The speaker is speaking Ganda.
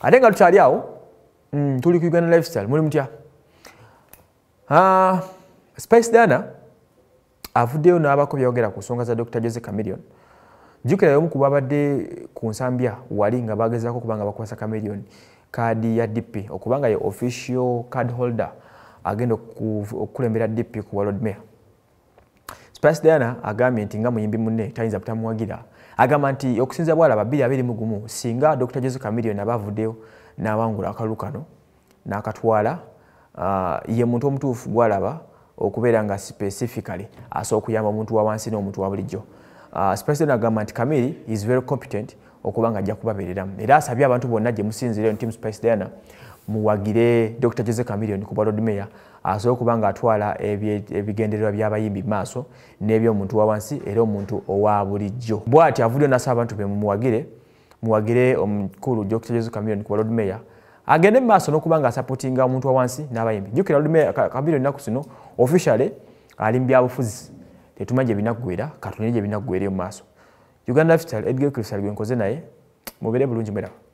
ate nga tukyali awo hmm, tuli ku uganda lifestyle muli mutya ah, space dana avuddeyo ah, n'abako byayogera ku nsonga za dr jose camilion jukira yomu ku babadde ku nsambya wali nga bagezaako okuba nga bakwasa camilion kaadi ya dp okubanga ye official card holder agenda okulembera dp ku world mayor Spice Diana agambye nti nga muyimbi munne tayinza butamuwagira agamba nti okusinza bwala babiri abiri mu gumu singa Dr. Jesu Chameleone aba avuddeyo n'awangula akalulu kano n'akatwala uh, ye muntu omutuufu gw'alaba okubeera nga specifically asobola okuyamba omuntu wa wansi n'omuntu wa bulijjo uh, Spice Diana agamba nti Camille is very competent okuba nga ajja kubabeereramu era asabye abantu bonna gye musinziireyo ntimu Spice Diana muwagire Dr. Jose Camillion ku board mayor asobola kubanga atwala ebigendererwa by'abayimbi maaso n'eby'omuntu wa wansi era omuntu owa bulijjo bw'ati avuddeyo n'asaba abantu be mumuwagire muwagire omukulu Dr. Jose Camillion ku board mayor agende maaso n'okubanga asapotinga omuntu wa wansi n'abayimbi jjukira board mayor Camillion nnaku zino officially ali mbyabufuzi tetumanye binaggwera katonerye binaggwera eyo maaso uganda fitali edgar kirisali gwenkoze naye mubere bulungi mwerako